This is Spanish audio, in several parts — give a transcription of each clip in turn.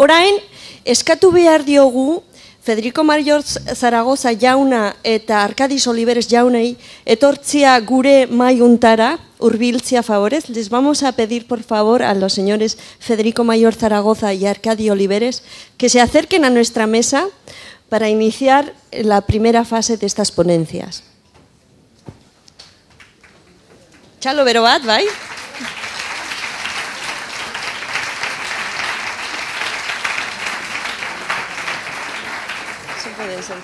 Orain, eskatu behar diogu Federico Mayor Zaragoza jauna eta Arcadis Oliveres jaunei etorcia gure Mayuntara, urbilcia favorez. Les vamos a pedir por favor a los señores Federico Mayor Zaragoza y Arcadi Oliveres que se acerquen a nuestra mesa para iniciar la primera fase de estas ponencias. ¡Chalo, bero Como eso.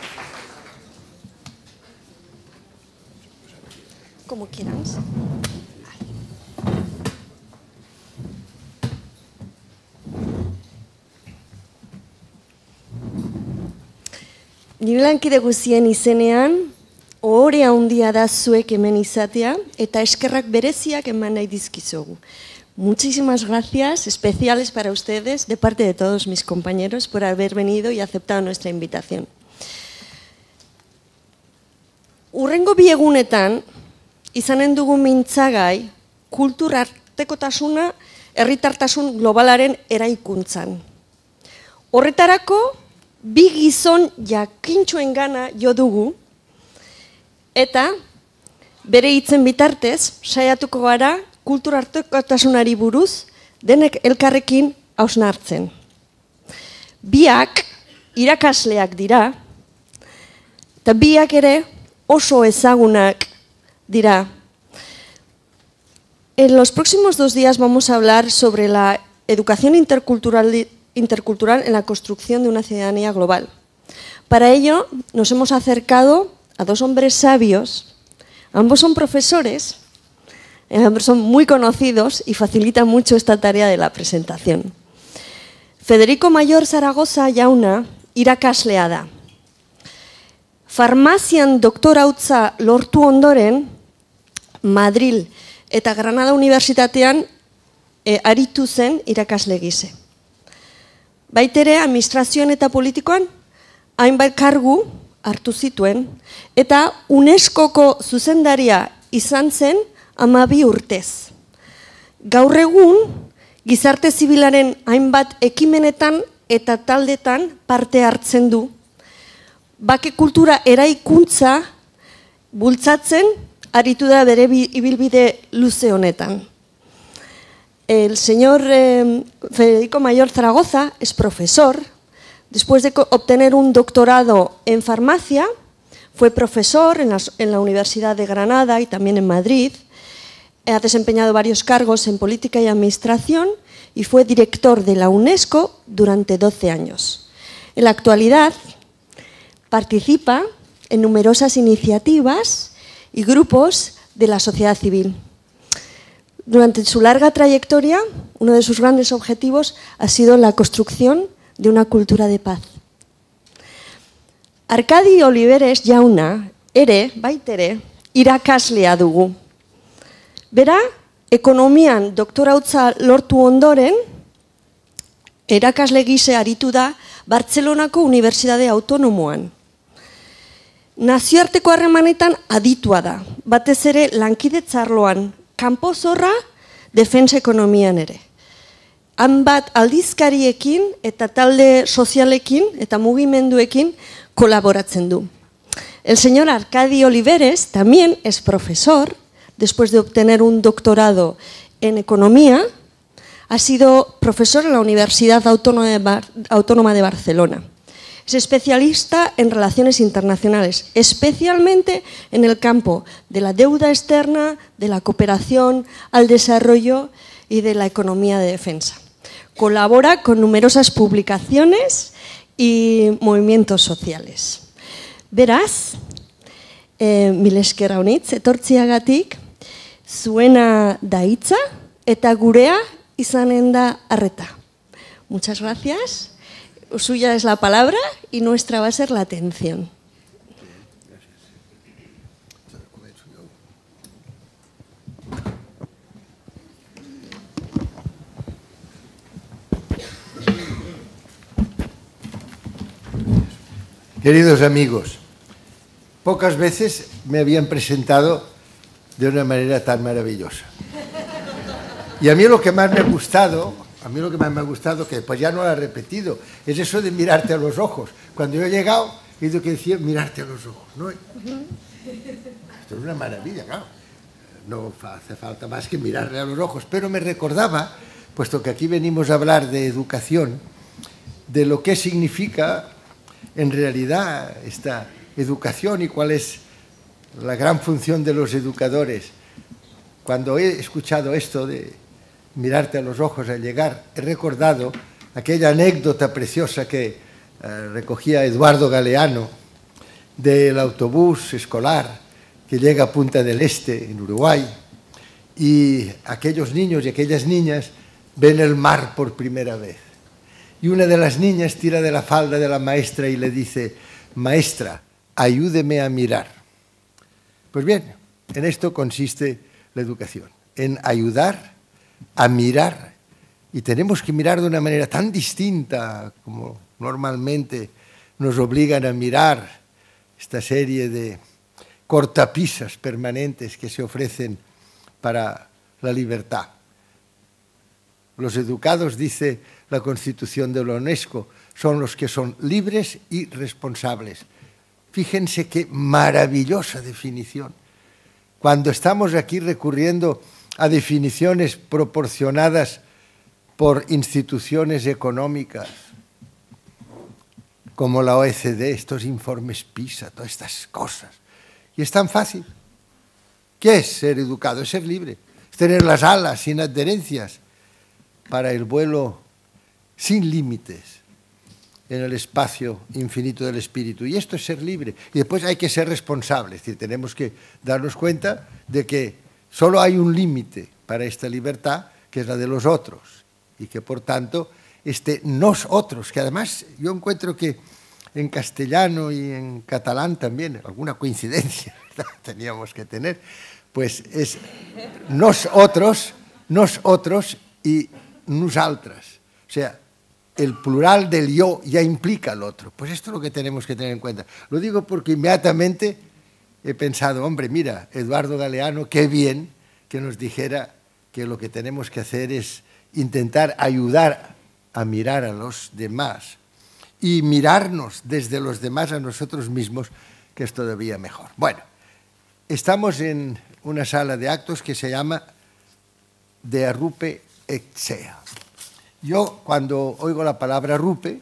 Como queramos. Nilankide guzien izenean, ohore handia da zuek hemen izatea eta eskerrak bereziak eman nahi dizkizugu. Muchísimas gracias, especiales para ustedes, de parte de todos mis compañeros, por haber venido y aceptado nuestra invitación. Urrengo bi egunetan izanen dugu mintzagai kulturartekotasuna herritartasun globalaren eraikuntzan. Horretarako bi gizon jakintxoengana jo dugu eta bere hitzen bitartez saiatuko gara kulturartekotasunari buruz denek elkarrekin hausnartzen. Biak irakasleak dira, eta biak ere oso Esagunak dirá. En los próximos dos días vamos a hablar sobre la educación intercultural, en la construcción de una ciudadanía global. Para ello nos hemos acercado a dos hombres sabios, ambos son profesores, eh, ambos son muy conocidos y facilitan mucho esta tarea de la presentación. Federico Mayor Zaragoza Yauna, Ira Casleada. Farmazian doktorautza lortu ondoren, Madril eta Granada Unibertsitatean e, aritu zen irakasle gize. Baitere, administrazioan eta politikoan, hainbat kargu hartu zituen, eta UNESCOko zuzendaria izan zen amabi urtez. Gaur egun, gizarte zibilaren hainbat ekimenetan eta taldetan parte hartzen du bake kultura eraikuntza bultzatzen aritu da bere ibilbide luze honetan. El señor em, Federico Mayor Zaragoza es profesor. Después de obtener un doctorado en farmacia, fue profesor en la, en la Universidad de Granada y también en Madrid. Ha desempeñado varios cargos en política y administración y fue director de la UNESCO durante 12 años. En la actualidad Participa en numerosas iniciativas y grupos de la sociedad civil. Durante su larga trayectoria, uno de sus grandes objetivos ha sido la construcción de una cultura de paz. Arcadi Oliveres jauna, ere, baitere, irakaslea dugu. Bera, ekonomian doctora lortu ondoren, erakasle gise aritu da Bartzelonako Unibertsitate Autonomoan. Nació harremanetan aditua da, batez ere lankidetzarloan, kanpo zorra, defensa ekonomian nere. Hanbat aldizkariekin eta talde sozialekin eta mugimenduekin colaboratzen du. El señor Arcadi Oliveres también es profesor, después de obtener un doctorado en economía, ha sido profesor en la Universidad Autónoma de Barcelona. Es especialista en relaciones internacionales, especialmente en el campo de la deuda externa, de la cooperación al desarrollo y de la economía de defensa. Colabora con numerosas publicaciones y movimientos sociales. Verás, eh, Miles milesker etortziagatik, zuena daitza eta gurea y arreta. Muchas gracias. Suya es la palabra y nuestra va a ser la atención. Queridos amigos, pocas veces me habían presentado de una manera tan maravillosa. Y a mí lo que más me ha gustado a mí lo que más me ha gustado, que después pues ya no lo ha repetido, es eso de mirarte a los ojos. Cuando yo he llegado, he dicho que decir mirarte a los ojos, ¿no? Esto es una maravilla, claro. No hace falta más que mirarle a los ojos. Pero me recordaba, puesto que aquí venimos a hablar de educación, de lo que significa en realidad esta educación y cuál es la gran función de los educadores. Cuando he escuchado esto de mirarte a los ojos al llegar, he recordado aquella anécdota preciosa que eh, recogía Eduardo Galeano del autobús escolar que llega a Punta del Este, en Uruguay, y aquellos niños y aquellas niñas ven el mar por primera vez. Y una de las niñas tira de la falda de la maestra y le dice, maestra, ayúdeme a mirar. Pues bien, en esto consiste la educación, en ayudar a mirar. Y tenemos que mirar de una manera tan distinta como normalmente nos obligan a mirar esta serie de cortapisas permanentes que se ofrecen para la libertad. Los educados, dice la Constitución de la UNESCO, son los que son libres y responsables. Fíjense qué maravillosa definición. Cuando estamos aquí recurriendo a definiciones proporcionadas por instituciones económicas como la OECD, estos informes PISA, todas estas cosas. Y es tan fácil. ¿Qué es ser educado? Es ser libre. Es tener las alas sin adherencias para el vuelo sin límites en el espacio infinito del espíritu. Y esto es ser libre. Y después hay que ser responsable. Es decir, tenemos que darnos cuenta de que Solo hay un límite para esta libertad, que es la de los otros, y que por tanto, este nosotros, que además yo encuentro que en castellano y en catalán también, alguna coincidencia teníamos que tener, pues es nosotros, nosotros y nosotras. O sea, el plural del yo ya implica al otro. Pues esto es lo que tenemos que tener en cuenta. Lo digo porque inmediatamente he pensado, hombre, mira, Eduardo Galeano, qué bien que nos dijera que lo que tenemos que hacer es intentar ayudar a mirar a los demás y mirarnos desde los demás a nosotros mismos, que es todavía mejor. Bueno, estamos en una sala de actos que se llama De Rupe Exea. Yo cuando oigo la palabra Rupe,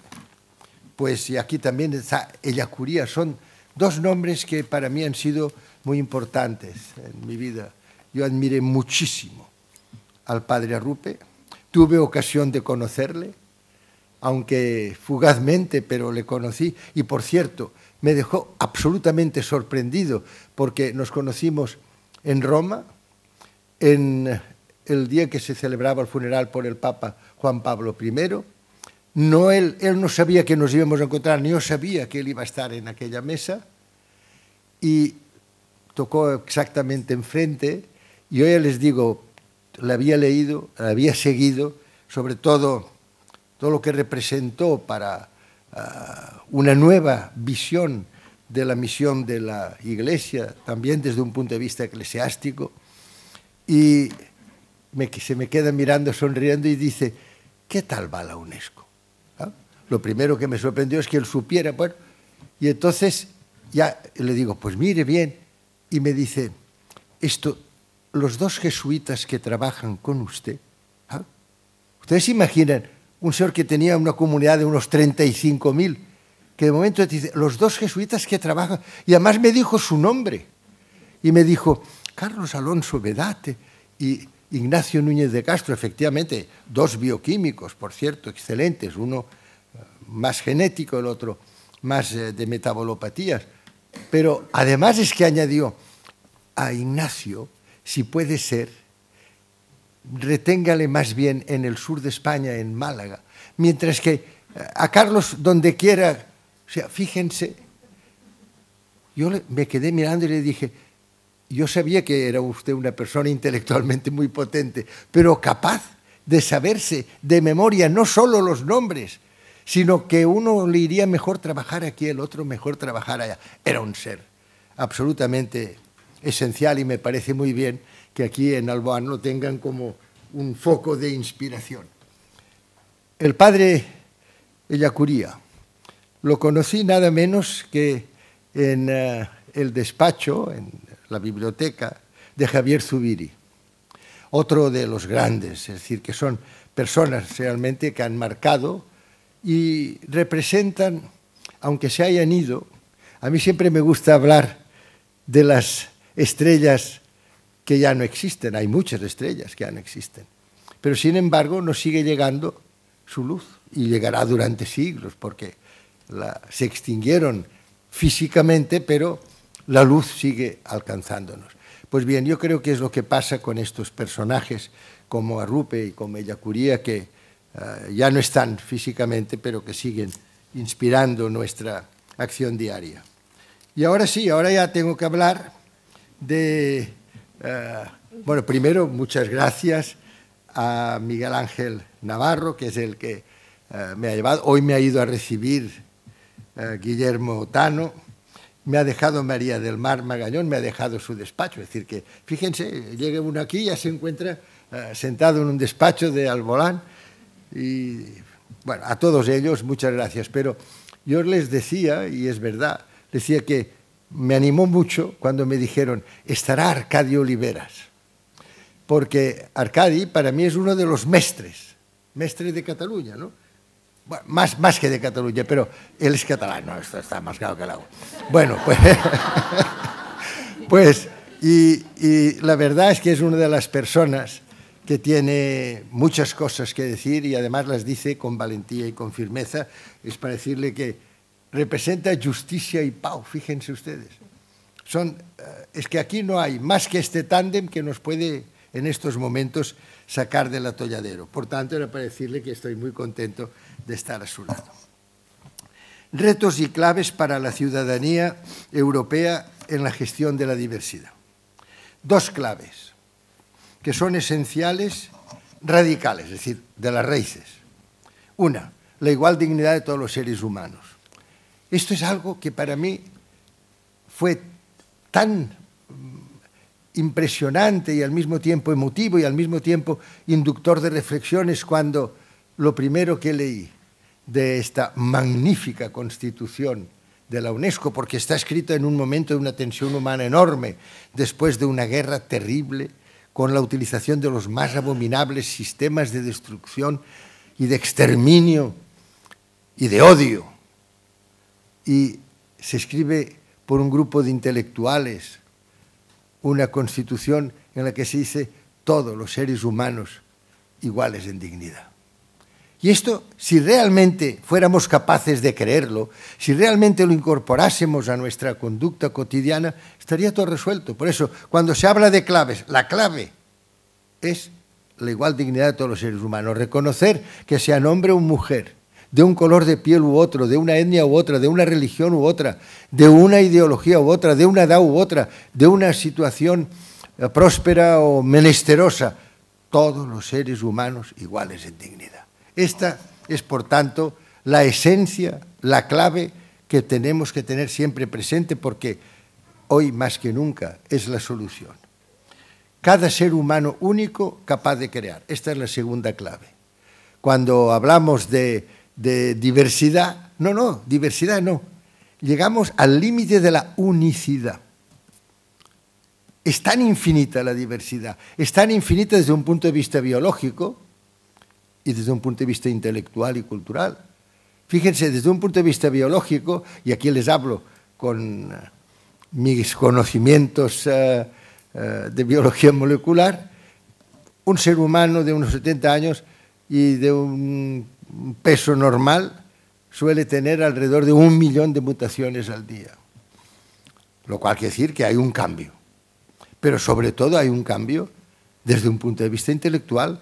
pues y aquí también está Ellacuría, son dos nombres que para mí han sido muy importantes en mi vida. Yo admiré muchísimo al padre Arrupe, tuve ocasión de conocerle, aunque fugazmente, pero le conocí. Y por cierto, me dejó absolutamente sorprendido porque nos conocimos en Roma, en el día que se celebraba el funeral por el Papa Juan Pablo I, no, él, él no sabía que nos íbamos a encontrar, ni yo sabía que él iba a estar en aquella mesa y tocó exactamente enfrente. Y hoy les digo, la había leído, la había seguido, sobre todo todo lo que representó para ah, una nueva visión de la misión de la Iglesia, también desde un punto de vista eclesiástico, y se me queda mirando, sonriendo y dice, ¿qué tal va la UNESCO? lo primero que me sorprendió es que él supiera. Bueno, y entonces ya le digo, pues mire bien. Y me dice, esto, los dos jesuitas que trabajan con usted, ¿ah? ¿ustedes imaginan un señor que tenía una comunidad de unos 35.000? que de momento dice, los dos jesuitas que trabajan, y además me dijo su nombre, y me dijo, Carlos Alonso Vedate y Ignacio Núñez de Castro, efectivamente, dos bioquímicos, por cierto, excelentes, uno más genético, el otro más eh, de metabolopatías. Pero además es que añadió a Ignacio, si puede ser, reténgale más bien en el sur de España, en Málaga, mientras que eh, a Carlos donde quiera, o sea, fíjense, yo me quedé mirando y le dije, yo sabía que era usted una persona intelectualmente muy potente, pero capaz de saberse de memoria no solo los nombres, sino que uno le iría mejor trabajar aquí, el otro mejor trabajar allá. Era un ser absolutamente esencial y me parece muy bien que aquí en Alboano tengan como un foco de inspiración. El padre Ellacuría lo conocí nada menos que en eh, el despacho, en la biblioteca de Javier Zubiri, otro de los grandes, es decir, que son personas realmente que han marcado y representan, aunque se hayan ido, a mí siempre me gusta hablar de las estrellas que ya no existen, hay muchas estrellas que ya no existen, pero sin embargo nos sigue llegando su luz y llegará durante siglos porque se extinguieron físicamente, pero la luz sigue alcanzándonos. Pues bien, yo creo que es lo que pasa con estos personajes como Arrupe y como Ellacuría, que eh, ya no están físicamente, pero que siguen inspirando nuestra acción diaria. Y ahora sí, ahora ya tengo que hablar de... Eh, bueno, primero, muchas gracias a Miguel Ángel Navarro, que es el que eh, me ha llevado. Hoy me ha ido a recibir Guillermo Otano, me ha dejado María del Mar Magallón, me ha dejado su despacho. Es decir, que fíjense, llega uno aquí y ya se encuentra sentado en un despacho de Albolán y bueno, a todos ellos, muchas gracias. Pero yo les decía, y es verdad, decía que me animó mucho cuando me dijeron, estará Arcadio Oliveras. Porque Arcadi para mí es uno de los mestres, mestre de Cataluña, ¿no? Bueno, más, más que de Cataluña, pero él es catalán, no, esto está más claro que el agua. Bueno, pues, pues y, y la verdad es que es una de las personas que tiene muchas cosas que decir y además las dice con valentía y con firmeza, es para decirle que representa justicia y pau, fíjense ustedes. Son, eh, es que aquí no hay más que este tándem que nos puede en estos momentos sacar del atolladero. Por tanto, era para decirle que estoy muy contento de estar a su lado. Retos y claves para la ciudadanía europea en la gestión de la diversidad. Dos claves que son esenciales, radicales, es decir, de las raíces. Una, la igual dignidad de todos los seres humanos. Esto es algo que para mí fue tan mm, impresionante y al mismo tiempo emotivo y al mismo tiempo inductor de reflexiones cuando lo primero que leí de esta magnífica constitución de la UNESCO, porque está escrita en un momento de una tensión humana enorme, después de una guerra terrible, con la utilización de los más abominables sistemas de destrucción y de exterminio y de odio. Y se escribe por un grupo de intelectuales una constitución en la que se dice todos los seres humanos iguales en dignidad. Y esto, si realmente fuéramos capaces de creerlo, si realmente lo incorporásemos a nuestra conducta cotidiana, estaría todo resuelto. Por eso, cuando se habla de claves, la clave es la igual dignidad de todos los seres humanos, reconocer que sean hombre o mujer, de un color de piel u otro, de una etnia u otra, de una religión u otra, de una ideología u otra, de una edad u otra, de una situación eh, próspera o menesterosa, todos los seres humanos iguales en dignidad. Esta es, por tanto, la esencia, la clave que tenemos que tener siempre presente porque hoy más que nunca es la solución. Cada ser humano único capaz de crear. Esta es la segunda clave. Cuando hablamos de, diversidad, no, no, diversidad no. Llegamos al límite de la unicidad. Es tan infinita la diversidad, es tan infinita desde un punto de vista biológico, y desde un punto de vista intelectual y cultural. Fíjense, desde un punto de vista biológico, y aquí les hablo con eh, mis conocimientos eh, eh, de biología molecular, un ser humano de unos 70 años y de un peso normal suele tener alrededor de un millón de mutaciones al día. Lo cual quiere decir que hay un cambio. Pero sobre todo hay un cambio desde un punto de vista intelectual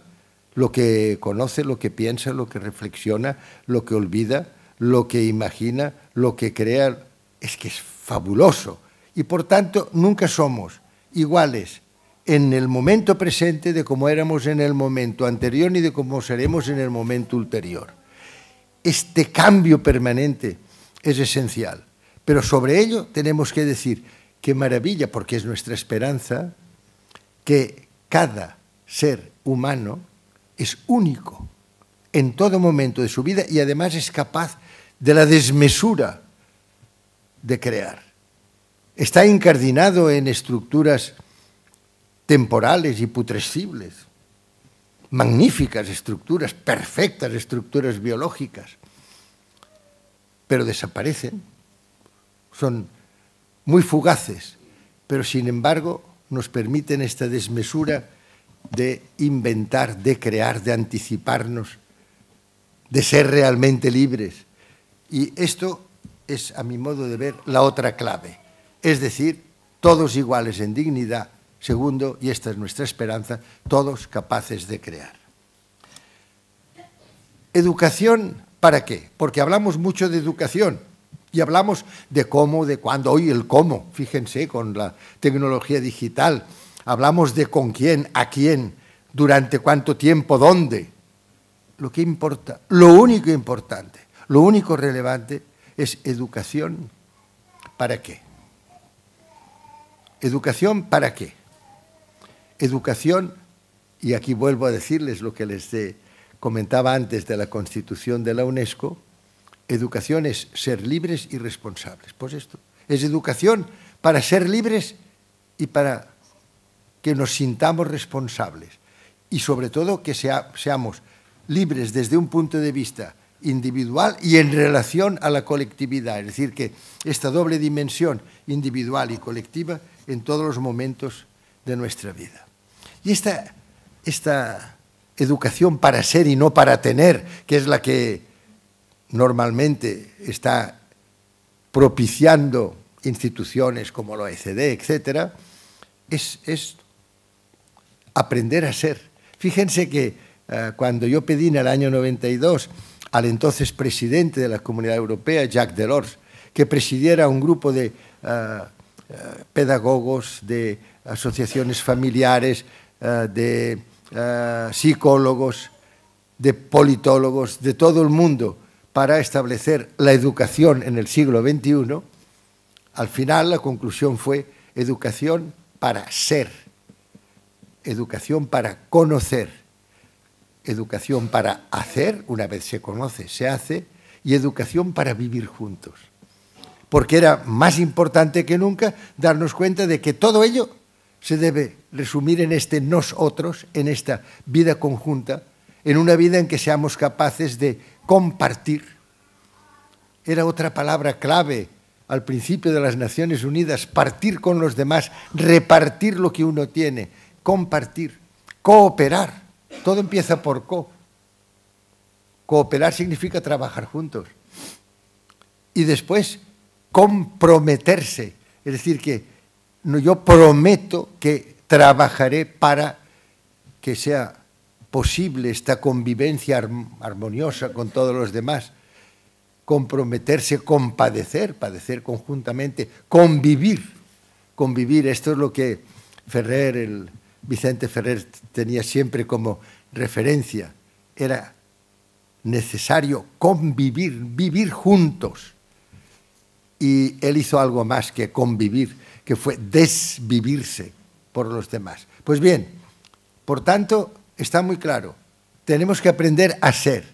lo que conoce, lo que piensa, lo que reflexiona, lo que olvida, lo que imagina, lo que crea, es que es fabuloso. Y por tanto, nunca somos iguales en el momento presente de como éramos en el momento anterior ni de cómo seremos en el momento ulterior. Este cambio permanente es esencial, pero sobre ello tenemos que decir, qué maravilla, porque es nuestra esperanza, que cada ser humano es único en todo momento de su vida y además es capaz de la desmesura de crear. Está encardinado en estructuras temporales y putrescibles, magníficas estructuras, perfectas estructuras biológicas, pero desaparecen, son muy fugaces, pero sin embargo nos permiten esta desmesura de inventar, de crear, de anticiparnos, de ser realmente libres. Y esto es, a mi modo de ver, la otra clave. Es decir, todos iguales en dignidad, segundo, y esta es nuestra esperanza, todos capaces de crear. Educación, ¿para qué? Porque hablamos mucho de educación y hablamos de cómo, de cuándo, hoy el cómo, fíjense, con la tecnología digital, hablamos de con quién, a quién, durante cuánto tiempo, dónde. Lo que importa, lo único importante, lo único relevante es educación. ¿Para qué? ¿Educación para qué? Educación, y aquí vuelvo a decirles lo que les comentaba antes de la constitución de la UNESCO, educación es ser libres y responsables. Pues esto, es educación para ser libres y para que nos sintamos responsables y sobre todo que seamos libres desde un punto de vista individual y en relación a la colectividad, es decir, que esta doble dimensión individual y colectiva en todos los momentos de nuestra vida. Y esta, esta educación para ser y no para tener, que es la que normalmente está propiciando instituciones como la OECD, etc., es, es aprender a ser. Fíjense que eh, cuando yo pedí en el año 92 al entonces presidente de la Comunidad Europea, Jacques Delors, que presidiera un grupo de eh, eh, pedagogos, de asociaciones familiares, de psicólogos, de politólogos, de todo el mundo, para establecer la educación en el siglo XXI, al final la conclusión fue educación para ser educación para conocer, educación para hacer, una vez se conoce, se hace, y educación para vivir juntos. Porque era más importante que nunca darnos cuenta de que todo ello se debe resumir en este nosotros, en esta vida conjunta, en una vida en que seamos capaces de compartir. Era otra palabra clave al principio de las Naciones Unidas, partir con los demás, repartir lo que uno tiene, compartir, cooperar. Todo empieza por co. Cooperar significa trabajar juntos. Y después, comprometerse. Es decir, que yo prometo que trabajaré para que sea posible esta convivencia armoniosa con todos los demás. Comprometerse, compadecer, padecer conjuntamente, convivir. Convivir, esto es lo que Ferrer, el Vicente Ferrer tenía siempre como referencia. Era necesario convivir, vivir juntos. Y él hizo algo más que convivir, que fue desvivirse por los demás. Pues bien, por tanto, está muy claro, tenemos que aprender a ser.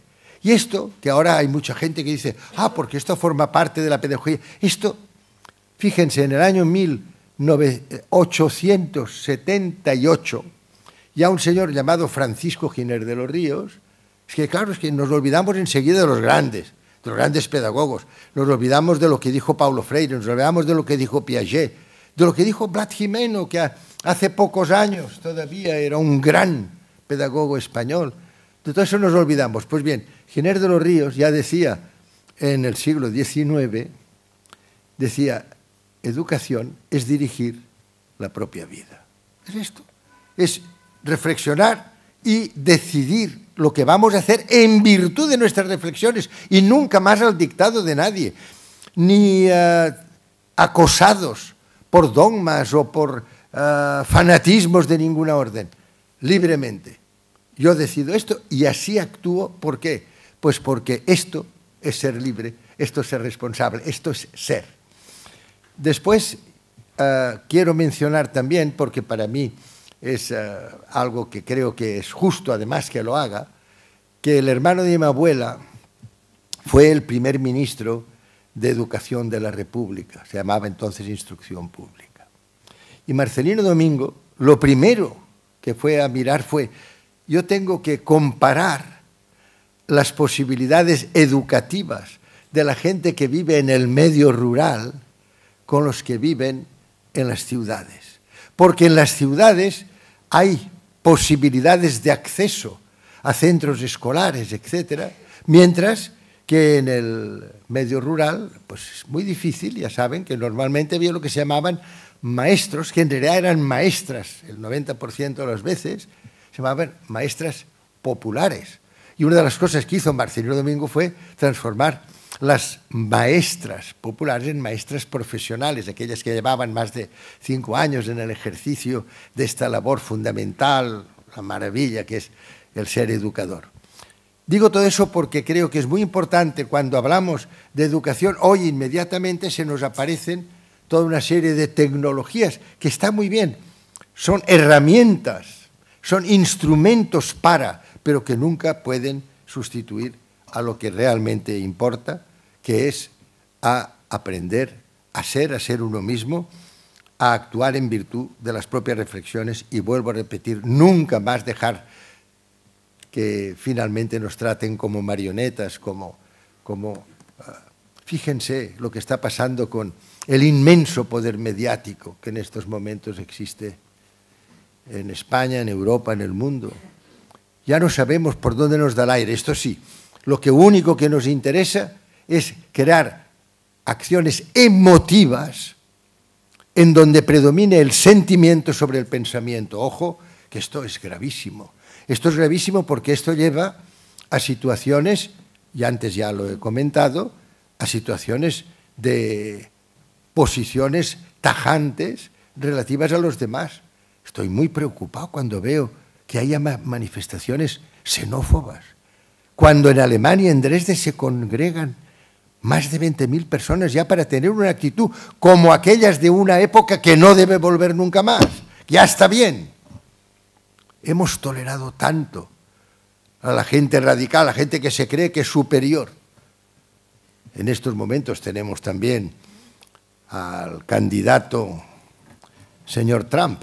Y esto, que ahora hay mucha gente que dice, ah, porque esto forma parte de la pedagogía, esto, fíjense, en el año 1000... 878 y a un señor llamado Francisco Giner de los Ríos, es que claro, es que nos olvidamos enseguida de los grandes, de los grandes pedagogos, nos olvidamos de lo que dijo Paulo Freire, nos olvidamos de lo que dijo Piaget, de lo que dijo Blat Jimeno, que hace pocos años todavía era un gran pedagogo español. De todo eso nos olvidamos. Pues bien, Giner de los Ríos ya decía en el siglo XIX, decía, educación es dirigir la propia vida. Es esto. Es reflexionar y decidir lo que vamos a hacer en virtud de nuestras reflexiones y nunca más al dictado de nadie, ni eh, acosados por dogmas o por eh, fanatismos de ninguna orden, libremente. Yo decido esto y así actúo. ¿Por qué? Pues porque esto es ser libre, esto es ser responsable, esto es ser. Después, eh, quiero mencionar también, porque para mí es eh, algo que creo que es justo, además que lo haga, que el hermano de mi abuela fue el primer ministro de Educación de la República, se llamaba entonces Instrucción Pública. Y Marcelino Domingo, lo primero que fue a mirar fue, yo tengo que comparar las posibilidades educativas de la gente que vive en el medio rural, con los que viven en las ciudades. Porque en las ciudades hay posibilidades de acceso a centros escolares, etc. Mientras que en el medio rural, pues es muy difícil, ya saben, que normalmente había lo que se llamaban maestros, que en realidad eran maestras, el 90% de las veces, se llamaban maestras populares. Y una de las cosas que hizo Marcelino Domingo fue transformar las maestras populares en maestras profesionales, aquellas que llevaban más de cinco años en el ejercicio de esta labor fundamental, la maravilla que es el ser educador. Digo todo eso porque creo que es muy importante cuando hablamos de educación, hoy inmediatamente se nos aparecen toda una serie de tecnologías que están muy bien, son herramientas, son instrumentos para, pero que nunca pueden sustituir a lo que realmente importa, que es a aprender a ser, a ser uno mismo, a actuar en virtud de las propias reflexiones y vuelvo a repetir, nunca más dejar que finalmente nos traten como marionetas, como... como ah, fíjense lo que está pasando con el inmenso poder mediático que en estos momentos existe en España, en Europa, en el mundo. Ya no sabemos por dónde nos da el aire, esto sí. Lo que único que nos interesa es crear acciones emotivas en donde predomine el sentimiento sobre el pensamiento. Ojo, que esto es gravísimo. Esto es gravísimo porque esto lleva a situaciones, y antes ya lo he comentado, a situaciones de posiciones tajantes relativas a los demás. Estoy muy preocupado cuando veo que haya manifestaciones xenófobas. Cuando en Alemania, en Dresde, se congregan más de 20.000 personas ya para tener una actitud como aquellas de una época que no debe volver nunca más. Ya está bien. Hemos tolerado tanto a la gente radical, a la gente que se cree que es superior. En estos momentos tenemos también al candidato señor Trump.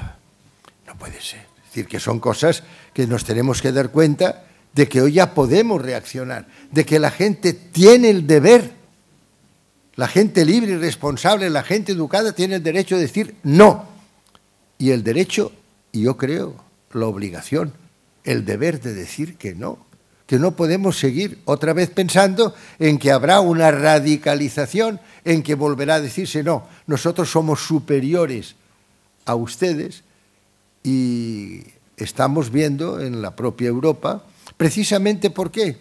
No puede ser. Es decir, que son cosas que nos tenemos que dar cuenta de que hoy ya podemos reaccionar, de que la gente tiene el deber la gente libre y responsable, la gente educada tiene el derecho de decir no. Y el derecho, y yo creo, la obligación, el deber de decir que no. Que no podemos seguir otra vez pensando en que habrá una radicalización, en que volverá a decirse no. Nosotros somos superiores a ustedes y estamos viendo en la propia Europa, precisamente por qué.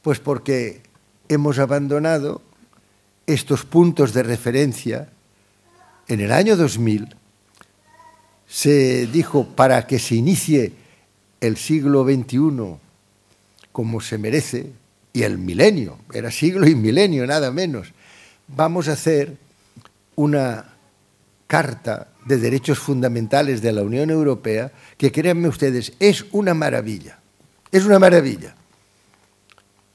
Pues porque hemos abandonado estos puntos de referencia, en el año 2000 se dijo para que se inicie el siglo XXI como se merece, y el milenio, era siglo y milenio, nada menos, vamos a hacer una carta de derechos fundamentales de la Unión Europea que, créanme ustedes, es una maravilla. Es una maravilla.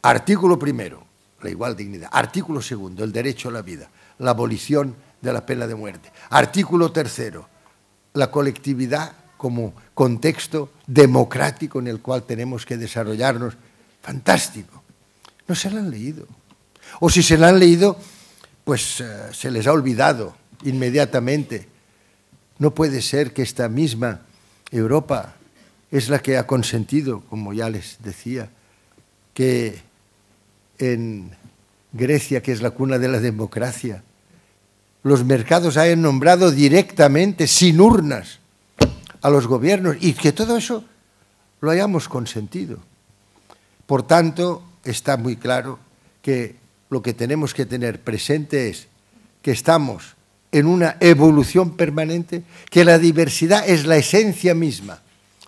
Artículo primero la igual dignidad. Artículo segundo, el derecho a la vida, la abolición de la pena de muerte. Artículo tercero, la colectividad como contexto democrático en el cual tenemos que desarrollarnos. Fantástico. No se la han leído. O si se la han leído, pues eh, se les ha olvidado inmediatamente. No puede ser que esta misma Europa es la que ha consentido, como ya les decía, que en Grecia, que es la cuna de la democracia. Los mercados hayan nombrado directamente, sin urnas, a los gobiernos y que todo eso lo hayamos consentido. Por tanto, está muy claro que lo que tenemos que tener presente es que estamos en una evolución permanente, que la diversidad es la esencia misma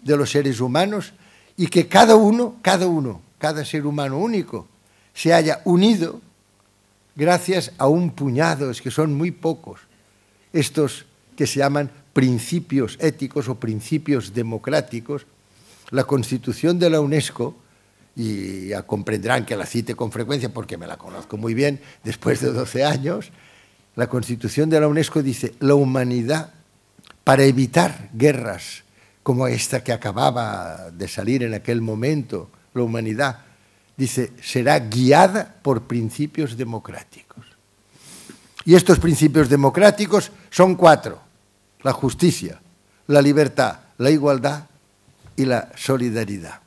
de los seres humanos y que cada uno, cada uno, cada ser humano único, se haya unido gracias a un puñado, es que son muy pocos, estos que se llaman principios éticos o principios democráticos, la Constitución de la UNESCO, y ya comprenderán que la cite con frecuencia porque me la conozco muy bien después de 12 años, la Constitución de la UNESCO dice, la humanidad, para evitar guerras como esta que acababa de salir en aquel momento, la humanidad dice, será guiada por principios democráticos. Y estos principios democráticos son cuatro, la justicia, la libertad, la igualdad y la solidaridad.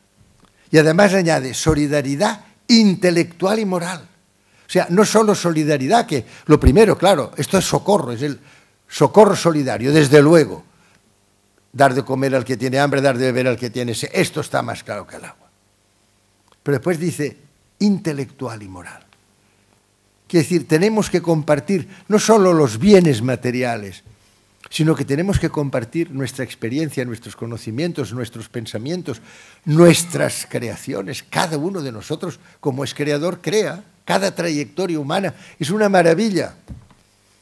Y además añade solidaridad intelectual y moral. O sea, no solo solidaridad, que lo primero, claro, esto es socorro, es el socorro solidario, desde luego. Dar de comer al que tiene hambre, dar de beber al que tiene sed, esto está más claro que el agua. Pero después dice intelectual y moral. Quiere decir, tenemos que compartir no solo los bienes materiales, sino que tenemos que compartir nuestra experiencia, nuestros conocimientos, nuestros pensamientos, nuestras creaciones. Cada uno de nosotros, como es creador, crea. Cada trayectoria humana es una maravilla.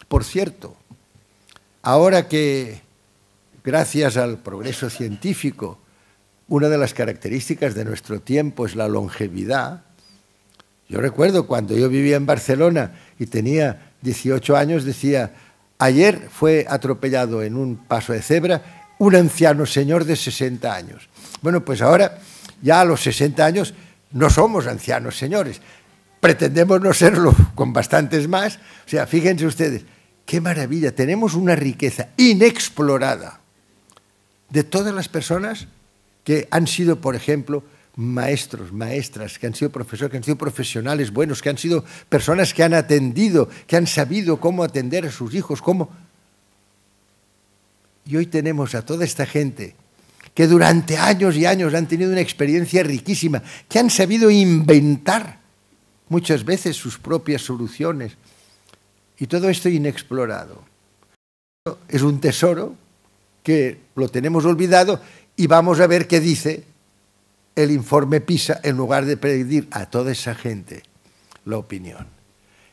Por cierto, ahora que, gracias al progreso científico, una de las características de nuestro tiempo es la longevidad. Yo recuerdo cuando yo vivía en Barcelona y tenía 18 años, decía, ayer fue atropellado en un paso de cebra un anciano señor de 60 años. Bueno, pues ahora ya a los 60 años no somos ancianos señores, pretendemos no serlo con bastantes más. O sea, fíjense ustedes, qué maravilla, tenemos una riqueza inexplorada de todas las personas que han sido, por ejemplo, maestros, maestras, que han sido profesores, que han sido profesionales buenos, que han sido personas que han atendido, que han sabido cómo atender a sus hijos, cómo... Y hoy tenemos a toda esta gente que durante años y años han tenido una experiencia riquísima, que han sabido inventar muchas veces sus propias soluciones. Y todo esto inexplorado. Es un tesoro que lo tenemos olvidado y vamos a ver qué dice el informe PISA en lugar de pedir a toda esa gente la opinión.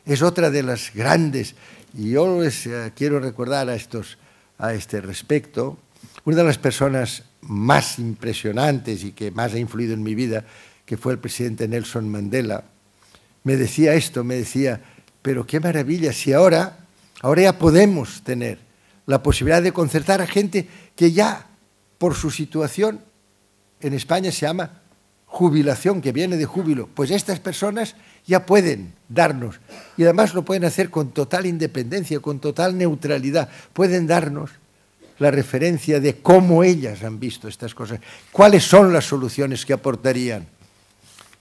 Es otra de las grandes, y yo eh, quiero recordar a, estos, a este respecto, una de las personas más impresionantes y que más ha influido en mi vida, que fue el presidente Nelson Mandela, me decía esto, me decía, pero qué maravilla, si ahora, ahora ya podemos tener la posibilidad de concertar a gente que ya por su situación, en España se llama jubilación, que viene de júbilo, pues estas personas ya pueden darnos, y además lo pueden hacer con total independencia, con total neutralidad, pueden darnos la referencia de cómo ellas han visto estas cosas, cuáles son las soluciones que aportarían,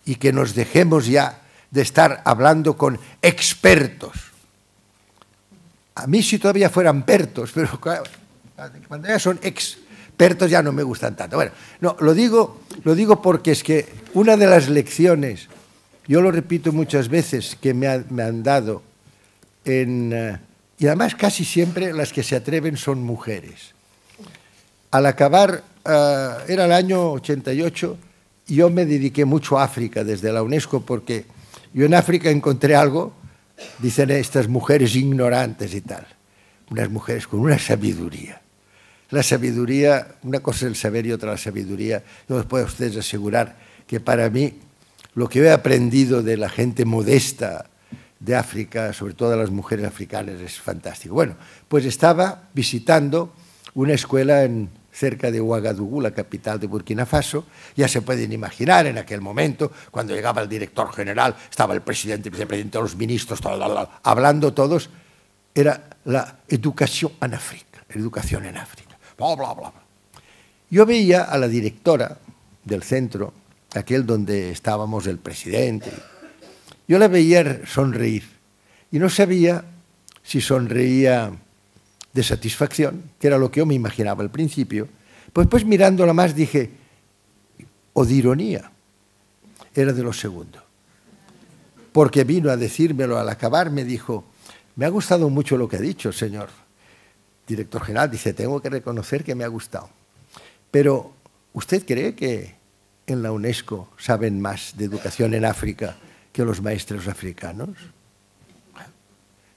y que nos dejemos ya de estar hablando con expertos. A mí si todavía fueran pertos, pero cuando ya son ex expertos ya no me gustan tanto. Bueno, no, lo digo, porque es que una de las lecciones, yo lo repito muchas veces, que me, han dado, eh, y además casi siempre las que se atreven son mujeres. Al acabar, eh, era el año 88, yo me dediqué mucho a África desde la UNESCO porque yo en África encontré algo, dicen estas mujeres ignorantes y tal, unas mujeres con una sabiduría la sabiduría, una cosa es el saber y otra la sabiduría. Yo les puedo ustedes asegurar que para mí lo que he aprendido de la gente modesta de África, sobre todo de las mujeres africanas, es fantástico. Bueno, pues estaba visitando una escuela en, cerca de Ouagadougou, la capital de Burkina Faso. Ya se pueden imaginar en aquel momento, cuando llegaba el director general, estaba el presidente, el vicepresidente, los ministros, hablando todos, era la educación en África, educación en África bla, Yo veía a la directora del centro, aquel donde estábamos el presidente, yo la veía sonreír y no sabía si sonreía de satisfacción, que era lo que yo me imaginaba al principio, pues pues mirándola más dije, o de ironía, era de lo segundo. Porque vino a decírmelo al acabar, me dijo, me ha gustado mucho lo que ha dicho, señor director general, dice, tengo que reconocer que me ha gustado. Pero, ¿usted cree que en la UNESCO saben más de educación en África que los maestros africanos?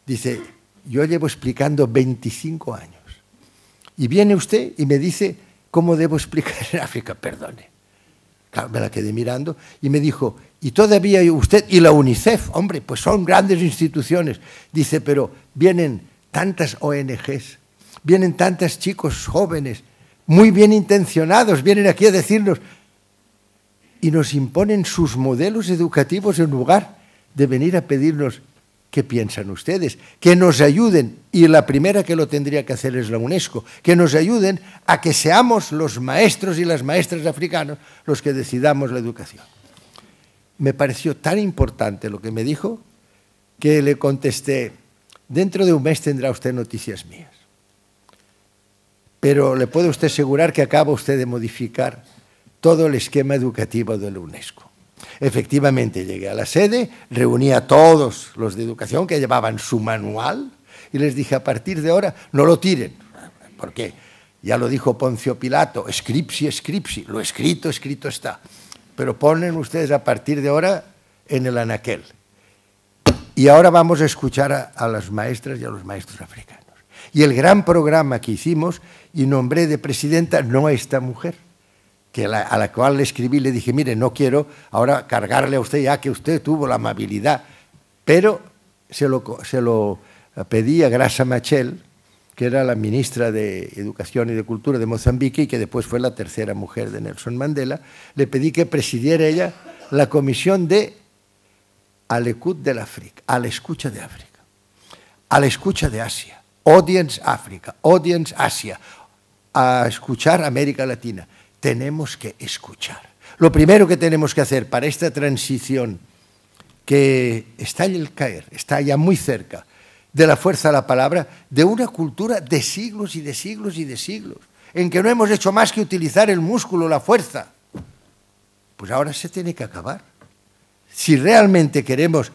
Dice, yo llevo explicando 25 años. Y viene usted y me dice, ¿cómo debo explicar en África? Perdone. me la quedé mirando y me dijo, y todavía usted, y la UNICEF, hombre, pues son grandes instituciones. Dice, pero vienen tantas ONGs vienen tantos chicos jóvenes, muy bien intencionados, vienen aquí a decirnos y nos imponen sus modelos educativos en lugar de venir a pedirnos qué piensan ustedes, que nos ayuden, y la primera que lo tendría que hacer es la UNESCO, que nos ayuden a que seamos los maestros y las maestras africanos los que decidamos la educación. Me pareció tan importante lo que me dijo que le contesté, dentro de un mes tendrá usted noticias mías pero le puedo usted asegurar que acaba usted de modificar todo el esquema educativo de la UNESCO. Efectivamente, llegué a la sede, reuní a todos los de educación que llevaban su manual y les dije, a partir de ahora, no lo tiren. porque Ya lo dijo Poncio Pilato, scripsi, scripsi, lo escrito, escrito está. Pero ponen ustedes a partir de ahora en el anaquel. Y ahora vamos a escuchar a las maestras y a los maestros africanos. Y el gran programa que hicimos y nombré de presidenta no a esta mujer, que a la cual le escribí y le dije, mire, no quiero ahora cargarle a usted ya que usted tuvo la amabilidad, pero se lo, se lo eh, pedí a Grasa Machel, que era la ministra de Educación y de Cultura de Mozambique y que después fue la tercera mujer de Nelson Mandela, le pedí que presidiera ella la comisión de Alecut del África, a la escucha de África, a la escucha de Asia, Audience África, Audience Asia, a escuchar América Latina. Tenemos que escuchar. Lo primero que tenemos que hacer para esta transición que está en el caer, está ya muy cerca de la fuerza de la palabra, de una cultura de siglos y de siglos y de siglos, en que no hemos hecho más que utilizar el músculo, la fuerza. Pues ahora se tiene que acabar. Si realmente queremos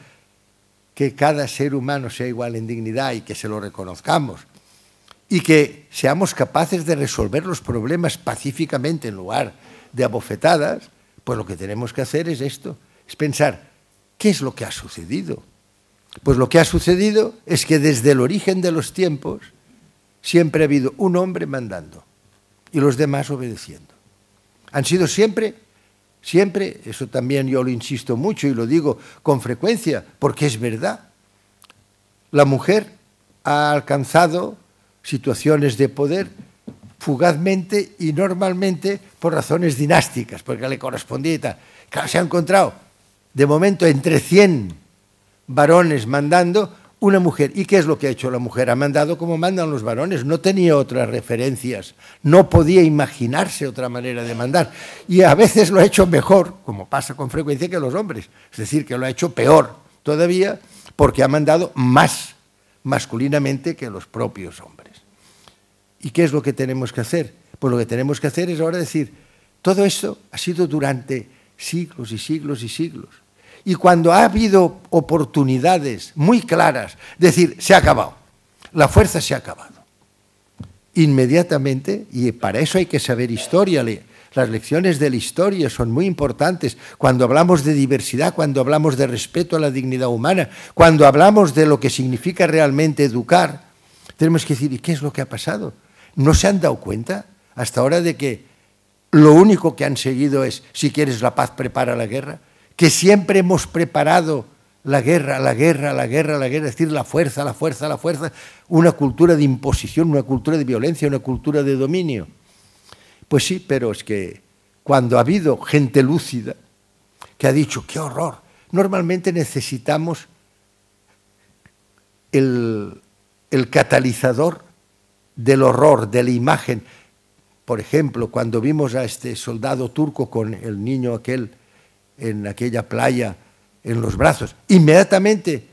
que cada ser humano sea igual en dignidad y que se lo reconozcamos, y que seamos capaces de resolver los problemas pacíficamente en lugar de abofetadas, pues lo que tenemos que hacer es esto, es pensar, ¿qué es lo que ha sucedido? Pues lo que ha sucedido es que desde el origen de los tiempos siempre ha habido un hombre mandando y los demás obedeciendo. Han sido siempre, siempre, eso también yo lo insisto mucho y lo digo con frecuencia, porque es verdad, la mujer ha alcanzado situaciones de poder fugazmente y normalmente por razones dinásticas, porque le correspondía y tal. Claro, se ha encontrado de momento entre 100 varones mandando una mujer. ¿Y qué es lo que ha hecho la mujer? Ha mandado como mandan los varones, no tenía otras referencias, no podía imaginarse otra manera de mandar. Y a veces lo ha hecho mejor, como pasa con frecuencia, que los hombres. Es decir, que lo ha hecho peor todavía porque ha mandado más masculinamente que los propios hombres. ¿Y qué es lo que tenemos que hacer? Pues lo que tenemos que hacer es ahora decir, todo esto ha sido durante siglos y siglos y siglos. Y cuando ha habido oportunidades muy claras, decir, se ha acabado, la fuerza se ha acabado. Inmediatamente, y para eso hay que saber historia, las lecciones de la historia son muy importantes. Cuando hablamos de diversidad, cuando hablamos de respeto a la dignidad humana, cuando hablamos de lo que significa realmente educar, tenemos que decir, ¿y qué es lo que ha pasado? ¿No se han dado cuenta hasta ahora de que lo único que han seguido es, si quieres la paz, prepara la guerra? Que siempre hemos preparado la guerra, la guerra, la guerra, la guerra, es decir, la fuerza, la fuerza, la fuerza, una cultura de imposición, una cultura de violencia, una cultura de dominio. Pues sí, pero es que cuando ha habido gente lúcida que ha dicho, qué horror, normalmente necesitamos el, el catalizador del horror, de la imagen. Por ejemplo, cuando vimos a este soldado turco con el niño aquel en aquella playa en los brazos, inmediatamente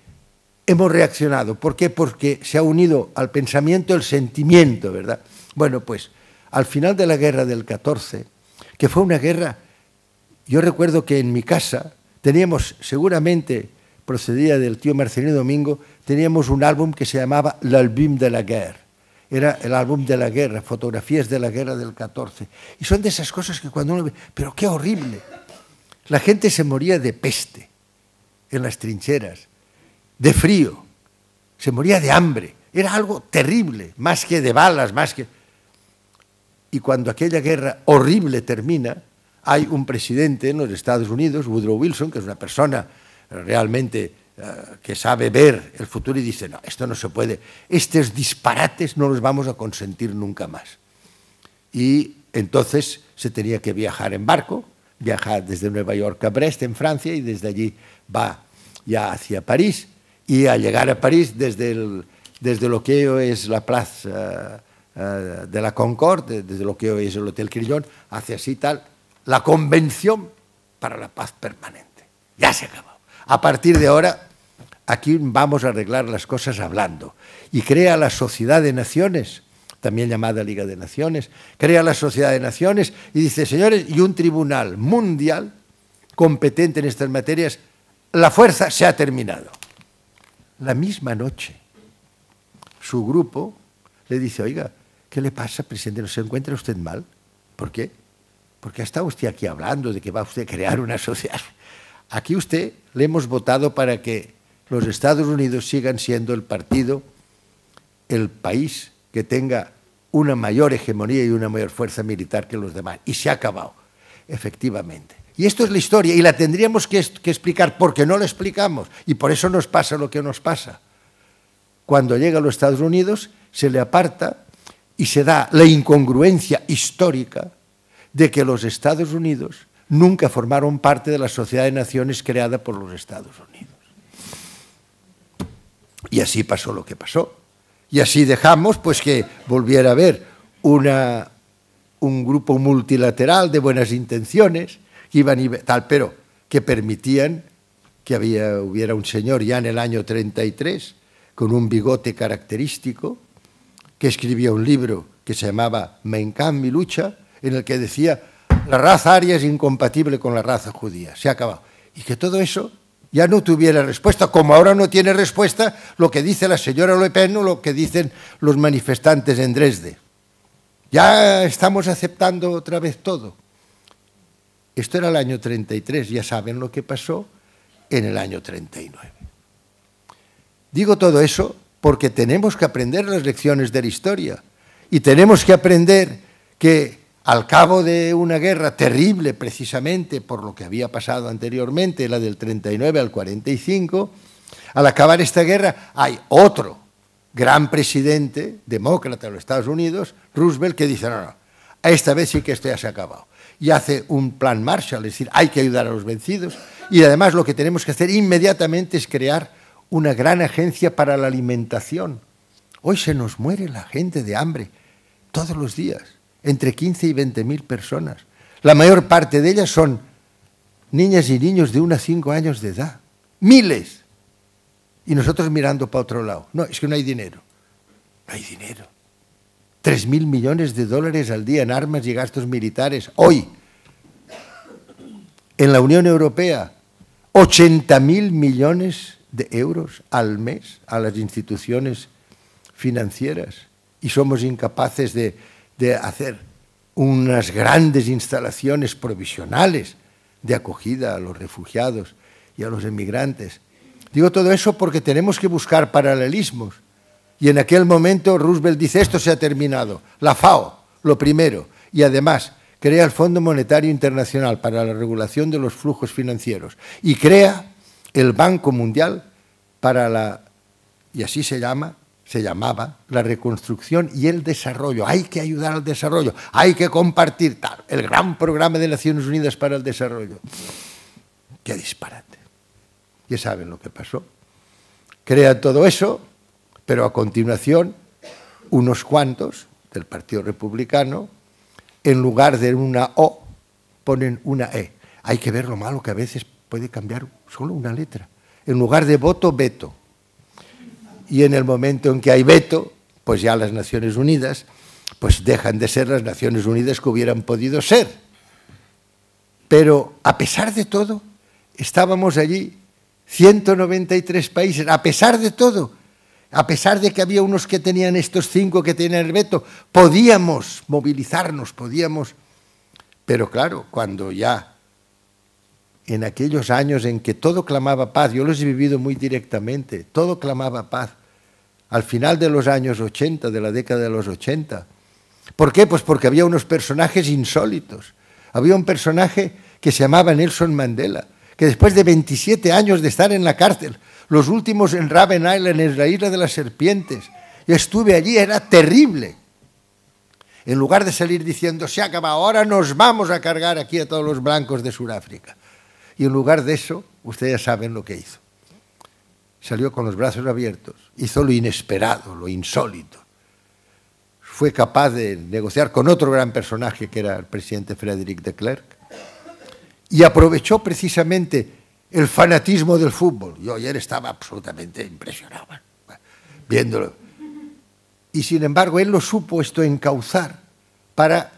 hemos reaccionado. ¿Por qué? Porque se ha unido al pensamiento el sentimiento, ¿verdad? Bueno, pues al final de la guerra del 14, que fue una guerra, yo recuerdo que en mi casa teníamos seguramente procedía del tío Marcelino Domingo, teníamos un álbum que se llamaba L'Album de la Guerre era el álbum de la guerra, fotografías de la guerra del 14. Y son de esas cosas que cuando uno ve, pero qué horrible. La gente se moría de peste en las trincheras, de frío, se moría de hambre. Era algo terrible, más que de balas, más que... Y cuando aquella guerra horrible termina, hay un presidente en los Estados Unidos, Woodrow Wilson, que es una persona realmente eh, que sabe ver el futuro y dice, no, esto no se puede, estos disparates no los vamos a consentir nunca más. Y entonces se tenía que viajar en barco, viajar desde Nueva York a Brest, en Francia, y desde allí va ya hacia París, y al llegar a París, desde, desde lo que hoy es la plaza eh, de la Concorde, desde lo que hoy es el Hotel Crillon, hacia así tal, la convención para la paz permanente. Ya se acabó a partir de ahora, aquí vamos a arreglar las cosas hablando. Y crea la Sociedad de Naciones, también llamada Liga de Naciones, crea la Sociedad de Naciones y dice, señores, y un tribunal mundial competente en estas materias, la fuerza se ha terminado. La misma noche, su grupo le dice, oiga, ¿qué le pasa, presidente? ¿No se encuentra usted mal? ¿Por qué? Porque ha estado usted aquí hablando de que va usted a crear una sociedad. Aquí usted le hemos votado para que los Estados Unidos sigan siendo el partido, el país que tenga una mayor hegemonía y una mayor fuerza militar que los demás. Y se ha acabado, efectivamente. Y esto es la historia y la tendríamos que, explicar porque no la explicamos y por eso nos pasa lo que nos pasa. Cuando llega a los Estados Unidos se le aparta y se da la incongruencia histórica de que los Estados Unidos nunca formaron parte de la Sociedad de Naciones creada por los Estados Unidos. Y así pasó lo que pasó. Y así dejamos pues, que volviera a haber un grupo multilateral de buenas intenciones, que tal, pero que permitían que había, hubiera un señor ya en el año 33, con un bigote característico, que escribía un libro que se llamaba Me Kampf, mi lucha, en el que decía la raza aria es incompatible con la raza judía, se ha acabado. Y que todo eso ya no tuviera respuesta, como ahora no tiene respuesta lo que dice la señora Le Pen o lo que dicen los manifestantes en Dresde. Ya estamos aceptando otra vez todo. Esto era el año 33, ya saben lo que pasó en el año 39. Digo todo eso porque tenemos que aprender las lecciones de la historia y tenemos que aprender que al cabo de una guerra terrible precisamente por lo que había pasado anteriormente, la del 39 al 45, al acabar esta guerra hay otro gran presidente demócrata de los Estados Unidos, Roosevelt, que dice, no, no, esta vez sí que esto ya se ha acabado. Y hace un plan Marshall, es decir, hay que ayudar a los vencidos. Y además lo que tenemos que hacer inmediatamente es crear una gran agencia para la alimentación. Hoy se nos muere la gente de hambre todos los días entre 15 y 20 mil personas. La mayor parte de ellas son niñas y niños de 1 a 5 años de edad. Miles. Y nosotros mirando para otro lado. No, es que no hay dinero. No hay dinero. 3.000 mil millones de dólares al día en armas y gastos militares. Hoy, en la Unión Europea, 80 mil millones de euros al mes a las instituciones financieras. Y somos incapaces de de hacer unas grandes instalaciones provisionales de acogida a los refugiados y a los emigrantes. Digo todo eso porque tenemos que buscar paralelismos. Y en aquel momento Roosevelt dice, esto se ha terminado, la FAO, lo primero, y además crea el Fondo Monetario Internacional para la regulación de los flujos financieros y crea el Banco Mundial para la, y así se llama, se llamaba la reconstrucción y el desarrollo. Hay que ayudar al desarrollo, hay que compartir tal. El gran programa de Naciones Unidas para el Desarrollo. Qué disparate. Ya saben lo que pasó. crea todo eso, pero a continuación unos cuantos del Partido Republicano, en lugar de una O, ponen una E. Hay que ver lo malo que a veces puede cambiar solo una letra. En lugar de voto, veto y en el momento en que hay veto, pues ya las Naciones Unidas, pues dejan de ser las Naciones Unidas que hubieran podido ser. Pero a pesar de todo, estábamos allí 193 países, a pesar de todo, a pesar de que había unos que tenían estos cinco que tenían el veto, podíamos movilizarnos, podíamos... Pero claro, cuando ya en aquellos años en que todo clamaba paz, yo los he vivido muy directamente, todo clamaba paz, al final de los años 80, de la década de los 80. ¿Por qué? Pues porque había unos personajes insólitos. Había un personaje que se llamaba Nelson Mandela, que después de 27 años de estar en la cárcel, los últimos en Raven Island, en la isla de las serpientes, y estuve allí, era terrible. En lugar de salir diciendo, se acaba, ahora nos vamos a cargar aquí a todos los blancos de Sudáfrica. Y en lugar de eso, ustedes saben lo que hizo salió con los brazos abiertos, hizo lo inesperado, lo insólito. Fue capaz de negociar con otro gran personaje que era el presidente Frédéric de Klerk y aprovechó precisamente el fanatismo del fútbol. Yo ayer estaba absolutamente impresionado viéndolo. Y sin embargo, él lo supo esto encauzar para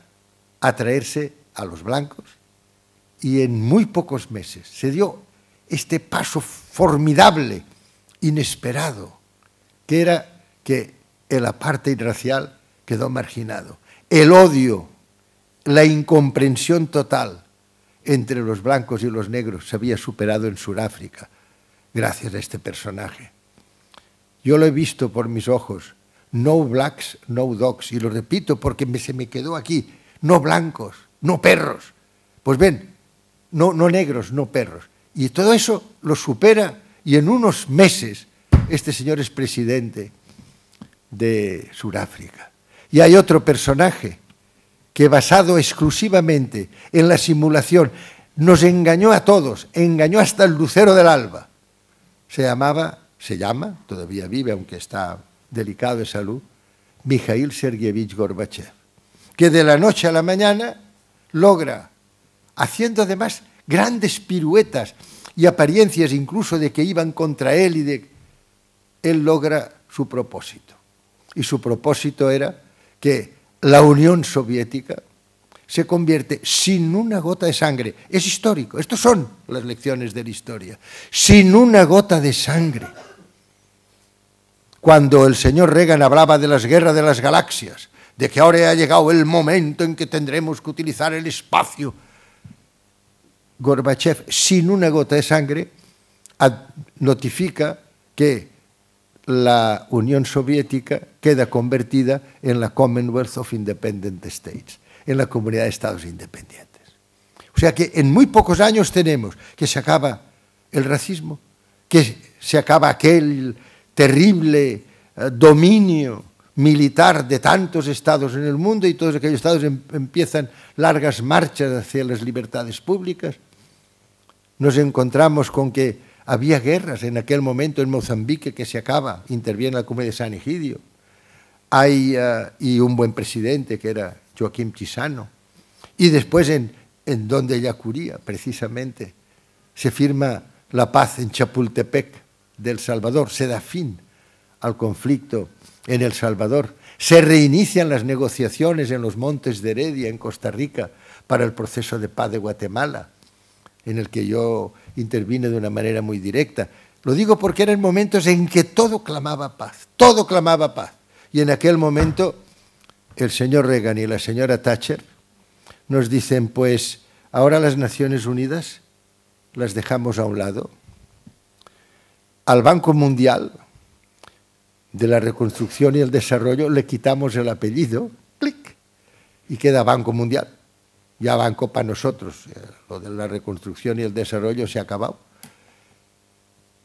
atraerse a los blancos y en muy pocos meses se dio este paso formidable inesperado, que era que el aparte racial quedó marginado. El odio, la incomprensión total entre los blancos y los negros se había superado en Sudáfrica gracias a este personaje. Yo lo he visto por mis ojos. No blacks, no dogs. Y lo repito porque se me quedó aquí. No blancos, no perros. Pues ven, no, no negros, no perros. Y todo eso lo supera y en unos meses este señor es presidente de Sudáfrica. Y hay otro personaje que basado exclusivamente en la simulación nos engañó a todos, engañó hasta el lucero del alba. Se llamaba, se llama, todavía vive aunque está delicado de salud, Mikhail Sergeyevich Gorbachev, que de la noche a la mañana logra, haciendo además grandes piruetas, y apariencias incluso de que iban contra él y de... Él logra su propósito. Y su propósito era que la Unión Soviética se convierte sin una gota de sangre, es histórico, estas son las lecciones de la historia, sin una gota de sangre. Cuando el señor Reagan hablaba de las guerras de las galaxias, de que ahora ha llegado el momento en que tendremos que utilizar el espacio Gorbachev, sin una gota de sangre, notifica que la Unión Soviética queda convertida en la Commonwealth of Independent States, en la Comunidad de Estados Independientes. O sea que en muy pocos años tenemos que se acaba el racismo, que se acaba aquel terrible eh, dominio militar de tantos estados en el mundo y todos aquellos estados em, empiezan largas marchas hacia las libertades públicas nos encontramos con que había guerras en aquel momento en Mozambique que se acaba, interviene la Cumbre de San Egidio. Hay eh, y un buen presidente que era Joaquín Chisano. Y después en, en donde Yacuría, precisamente, se firma la paz en Chapultepec del Salvador, se da fin al conflicto en El Salvador. Se reinician las negociaciones en los montes de Heredia, en Costa Rica, para el proceso de paz de Guatemala en el que yo intervine de una manera muy directa. Lo digo porque eran momentos en que todo clamaba paz, todo clamaba paz. Y en aquel momento el señor Reagan y la señora Thatcher nos dicen, pues ahora las Naciones Unidas las dejamos a un lado, al Banco Mundial de la Reconstrucción y el Desarrollo le quitamos el apellido, clic, y queda Banco Mundial ya banco para nosotros, eh, lo de la reconstrucción y el desarrollo se ha acabado.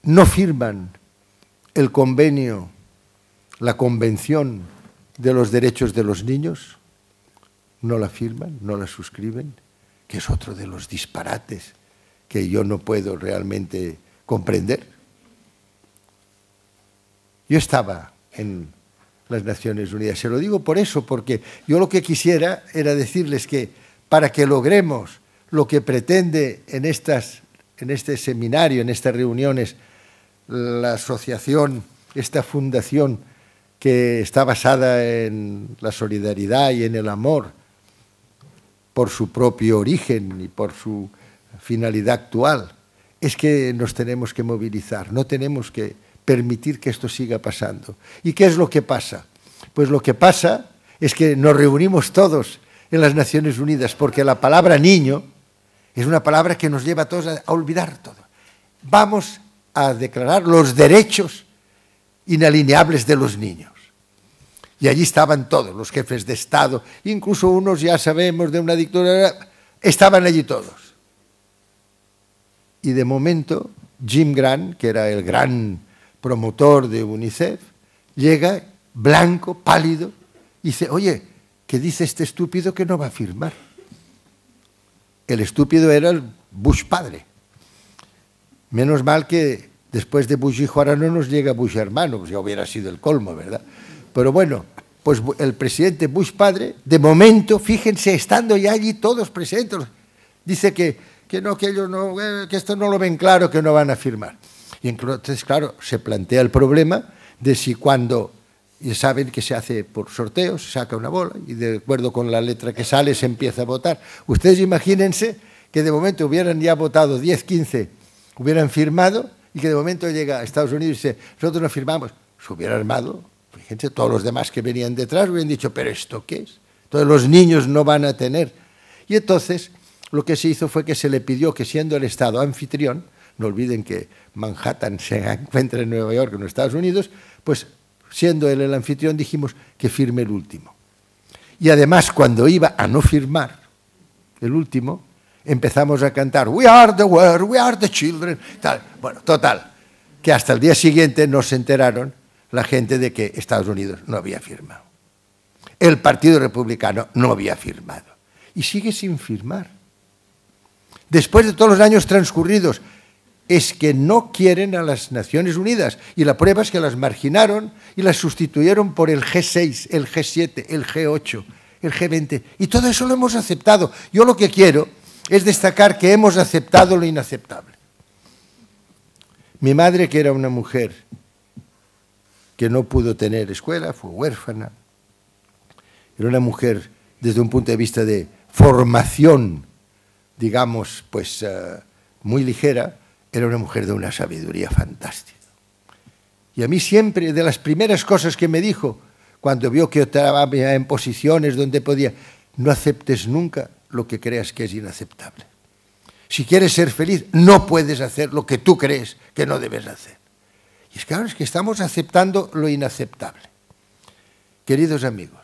No firman el convenio, la convención de los derechos de los niños, no la firman, no la suscriben, que es otro de los disparates que yo no puedo realmente comprender. Yo estaba en las Naciones Unidas, se lo digo por eso, porque yo lo que quisiera era decirles que para que logremos lo que pretende en, estas, en este seminario, en estas reuniones, la asociación, esta fundación que está basada en la solidaridad y en el amor por su propio origen y por su finalidad actual, es que nos tenemos que movilizar, no tenemos que permitir que esto siga pasando. ¿Y qué es lo que pasa? Pues lo que pasa es que nos reunimos todos en las Naciones Unidas, porque la palabra niño es una palabra que nos lleva a todos a, olvidar todo. Vamos a declarar los derechos inalineables de los niños. Y allí estaban todos, los jefes de Estado, incluso unos, ya sabemos, de una dictadura, estaban allí todos. Y de momento, Jim Grant, que era el gran promotor de UNICEF, llega blanco, pálido, y dice, oye, que dice este estúpido que no va a firmar. El estúpido era el Bush padre. Menos mal que después de Bush hijo ahora no nos llega Bush hermano, pues ya hubiera sido el colmo, ¿verdad? Pero bueno, pues el presidente Bush padre, de momento, fíjense, estando ya allí todos presentes, dice que, que no, que ellos no, eh, que esto no lo ven claro, que no van a firmar. Y entonces, claro, se plantea el problema de si cuando y saben que se hace por sorteo, se saca una bola y de acuerdo con la letra que sale se empieza a votar. Ustedes imagínense que de momento hubieran ya votado 10, 15, hubieran firmado y que de momento llega a Estados Unidos y dice, nosotros no firmamos, se hubiera armado, fíjense, todos los demás que venían detrás hubieran dicho, pero ¿esto qué es? todos los niños no van a tener. Y entonces lo que se hizo fue que se le pidió que siendo el Estado anfitrión, no olviden que Manhattan se encuentra en Nueva York, en Estados Unidos, pues siendo él el anfitrión, dijimos que firme el último. Y además, cuando iba a no firmar el último, empezamos a cantar We are the world, we are the children. Tal. Bueno, total, que hasta el día siguiente no se enteraron la gente de que Estados Unidos no había firmado. El Partido Republicano no había firmado. Y sigue sin firmar. Después de todos los años transcurridos, es que no quieren a las Naciones Unidas. Y la prueba es que las marginaron y las sustituyeron por el G6, el G7, el G8, el G20. Y todo eso lo hemos aceptado. Yo lo que quiero es destacar que hemos aceptado lo inaceptable. Mi madre, que era una mujer que no pudo tener escuela, fue huérfana, era una mujer desde un punto de vista de formación, digamos, pues eh, muy ligera, era una mujer de una sabiduría fantástica. Y a mí siempre, de las primeras cosas que me dijo, cuando vio que estaba en posiciones donde podía, no aceptes nunca lo que creas que es inaceptable. Si quieres ser feliz, no puedes hacer lo que tú crees que no debes hacer. Y es claro es que estamos aceptando lo inaceptable. Queridos amigos,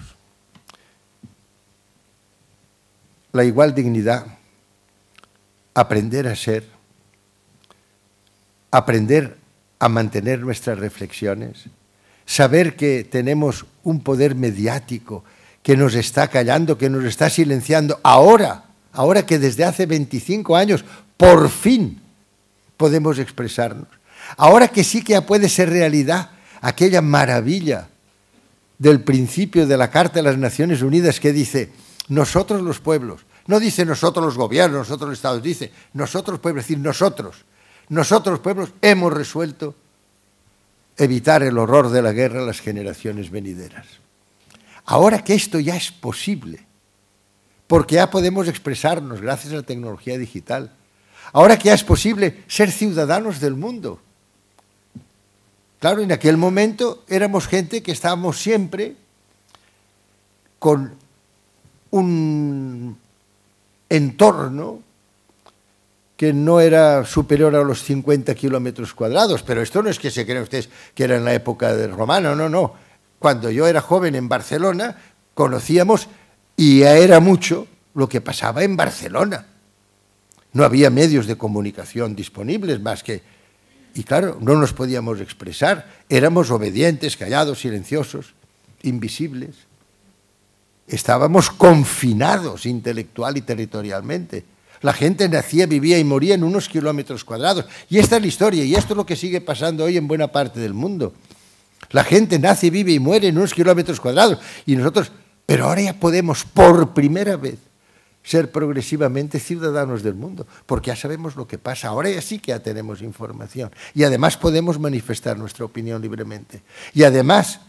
la igual dignidad, aprender a ser aprender a mantener nuestras reflexiones, saber que tenemos un poder mediático que nos está callando, que nos está silenciando, ahora, ahora que desde hace 25 años por fin podemos expresarnos, ahora que sí que puede ser realidad aquella maravilla del principio de la Carta de las Naciones Unidas que dice, nosotros los pueblos, no dice nosotros los gobiernos, nosotros los estados, dice nosotros pueblos, es decir, nosotros, nosotros pueblos hemos resuelto evitar el horror de la guerra a las generaciones venideras. Ahora que esto ya es posible, porque ya podemos expresarnos gracias a la tecnología digital, ahora que ya es posible ser ciudadanos del mundo. Claro, en aquel momento éramos gente que estábamos siempre con un entorno que no era superior a los 50 kilómetros cuadrados, pero esto no es que se crean ustedes que era en la época del romano, no, no. Cuando yo era joven en Barcelona, conocíamos y era mucho lo que pasaba en Barcelona. No había medios de comunicación disponibles más que... Y claro, no nos podíamos expresar, éramos obedientes, callados, silenciosos, invisibles. Estábamos confinados intelectual y territorialmente la gente nacía, vivía y moría en unos kilómetros cuadrados. Y esta es la historia, y esto es lo que sigue pasando hoy en buena parte del mundo. La gente nace, vive y muere en unos kilómetros cuadrados. Y nosotros, pero ahora ya podemos por primera vez ser progresivamente ciudadanos del mundo, porque ya sabemos lo que pasa, ahora ya sí que ya tenemos información y además podemos manifestar nuestra opinión libremente. Y además,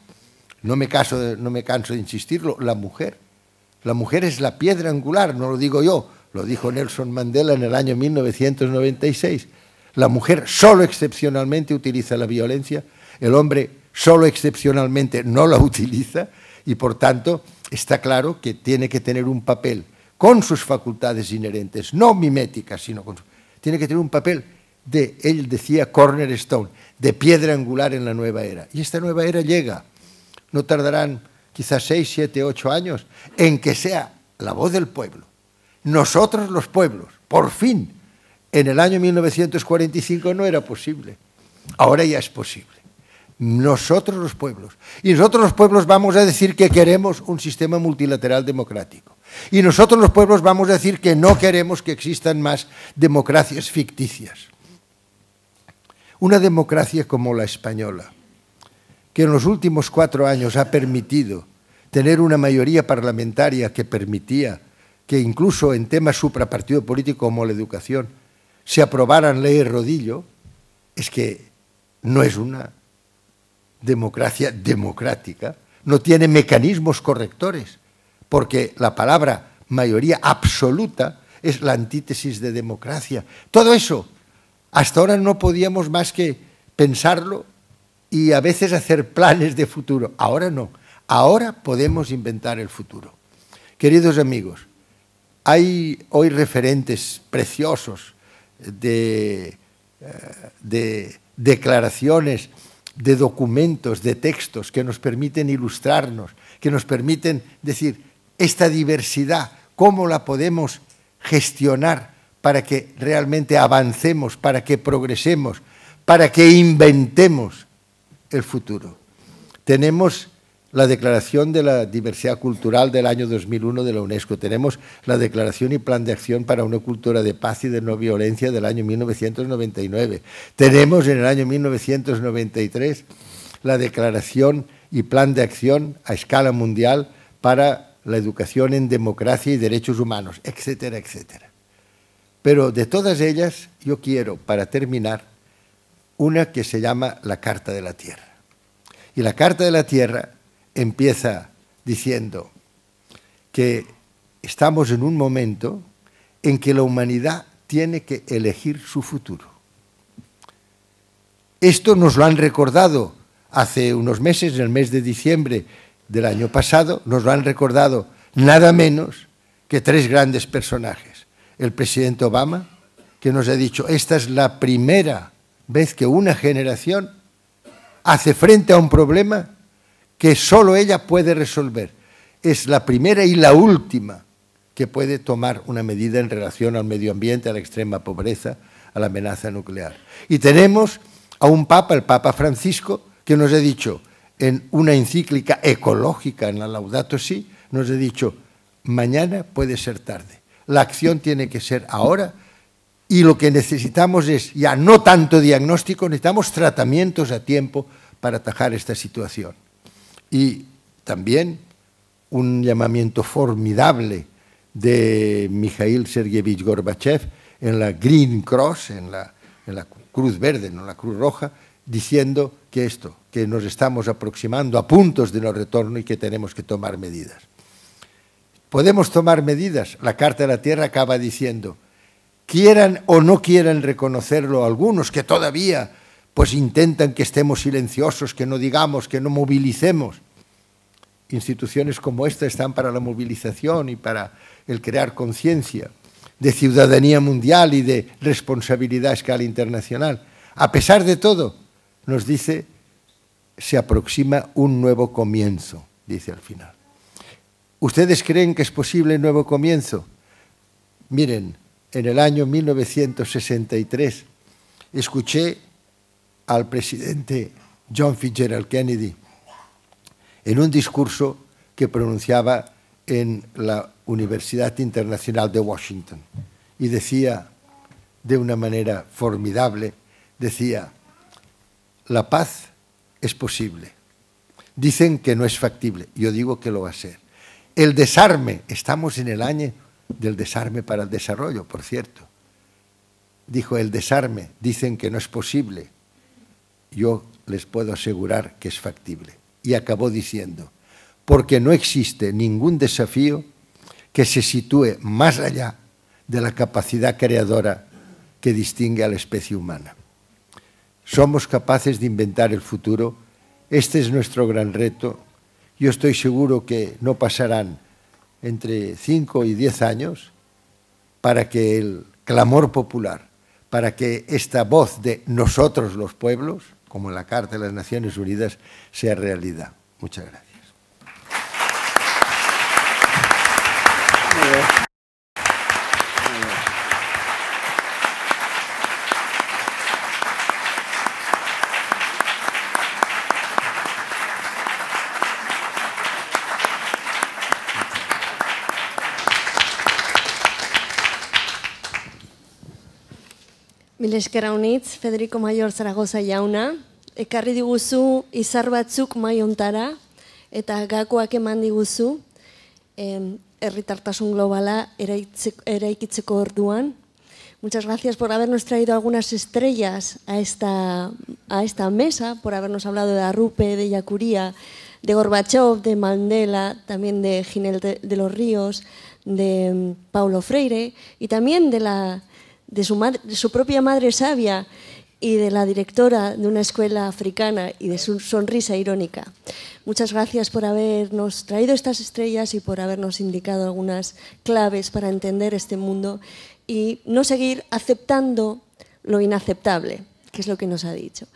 no me, caso no me canso de insistirlo, la mujer, la mujer es la piedra angular, no lo digo yo, lo dijo Nelson Mandela en el año 1996. La mujer solo excepcionalmente utiliza la violencia, el hombre solo excepcionalmente no la utiliza y por tanto está claro que tiene que tener un papel con sus facultades inherentes, no miméticas, sino con tiene que tener un papel de, él decía, cornerstone, de piedra angular en la nueva era. Y esta nueva era llega. No tardarán quizás seis, siete, ocho años en que sea la voz del pueblo, nosotros los pueblos, por fin. En el año 1945 no era posible, ahora ya es posible. Nosotros los pueblos. Y nosotros los pueblos vamos a decir que queremos un sistema multilateral democrático. Y nosotros los pueblos vamos a decir que no queremos que existan más democracias ficticias. Una democracia como la española, que en los últimos cuatro años ha permitido tener una mayoría parlamentaria que permitía que incluso en temas suprapartido político como la educación se aprobaran leyes rodillo, es que no es una democracia democrática, no tiene mecanismos correctores, porque la palabra mayoría absoluta es la antítesis de democracia. Todo eso, hasta ahora no podíamos más que pensarlo y a veces hacer planes de futuro. Ahora no, ahora podemos inventar el futuro. Queridos amigos, hay hoy referentes preciosos de, eh, de declaraciones, de documentos, de textos que nos permiten ilustrarnos, que nos permiten decir, esta diversidad, ¿cómo la podemos gestionar para que realmente avancemos, para que progresemos, para que inventemos el futuro? Tenemos la Declaración de la Diversidad Cultural del año 2001 de la UNESCO, tenemos la Declaración y Plan de Acción para una Cultura de Paz y de No Violencia del año 1999, tenemos en el año 1993 la Declaración y Plan de Acción a escala mundial para la educación en democracia y derechos humanos, etcétera, etcétera. Pero de todas ellas yo quiero, para terminar, una que se llama la Carta de la Tierra. Y la Carta de la Tierra empieza diciendo que estamos en un momento en que la humanidad tiene que elegir su futuro. Esto nos lo han recordado hace unos meses, en el mes de diciembre del año pasado, nos lo han recordado nada menos que tres grandes personajes. El presidente Obama, que nos ha dicho, esta es la primera vez que una generación hace frente a un problema que solo ella puede resolver. Es la primera y la última que puede tomar una medida en relación al medio ambiente, a la extrema pobreza, a la amenaza nuclear. Y tenemos a un Papa, el Papa Francisco, que nos ha dicho en una encíclica ecológica, en la Laudato Si, nos ha dicho, mañana puede ser tarde, la acción tiene que ser ahora y lo que necesitamos es ya no tanto diagnóstico, necesitamos tratamientos a tiempo para atajar esta situación y también un llamamiento formidable de Mikhail Sergeyevich Gorbachev en la Green Cross, en la, en la Cruz Verde, no en la Cruz Roja, diciendo que esto, que nos estamos aproximando a puntos de no retorno y que tenemos que tomar medidas. Podemos tomar medidas. La Carta de la Tierra acaba diciendo, quieran o no quieran reconocerlo algunos que todavía pues intentan que estemos silenciosos, que no digamos, que no movilicemos. Instituciones como esta están para la movilización y para el crear conciencia de ciudadanía mundial y de responsabilidad a escala internacional. A pesar de todo, nos dice, se aproxima un nuevo comienzo, dice al final. ¿Ustedes creen que es posible un nuevo comienzo? Miren, en el año 1963 escuché al presidente John Fitzgerald Kennedy en un discurso que pronunciaba en la Universidad Internacional de Washington. Y decía, de una manera formidable, decía, la paz es posible. Dicen que no es factible, yo digo que lo va a ser. El desarme, estamos en el año del desarme para el desarrollo, por cierto. Dijo, el desarme, dicen que no es posible, yo les puedo asegurar que es factible. Y acabó diciendo, porque no existe ningún desafío que se sitúe más allá de la capacidad creadora que distingue a la especie humana. Somos capaces de inventar el futuro, este es nuestro gran reto. Yo estoy seguro que no pasarán entre 5 y 10 años para que el clamor popular, para que esta voz de nosotros los pueblos como la Carta de las Naciones Unidas, sea realidad. Muchas gracias. Mileskera Federico Mayor Zaragoza jauna, ekarri diguzu izar batzuk maiontara eta gakoak eman diguzu em, herritartasun globala eraikitzeko orduan. Muchas gracias por habernos traído algunas estrellas a esta, a esta mesa, por habernos hablado de Arrupe, de Yacuría, de Gorbachev, de Mandela, también de Ginel de los Ríos, de em, Paulo Freire y también de la de su, propia madre sabia y de la directora de una escuela africana y de su sonrisa irónica. Muchas gracias por habernos traído estas estrellas y por habernos indicado algunas claves para entender este mundo y no seguir aceptando lo inaceptable, que es lo que nos ha dicho.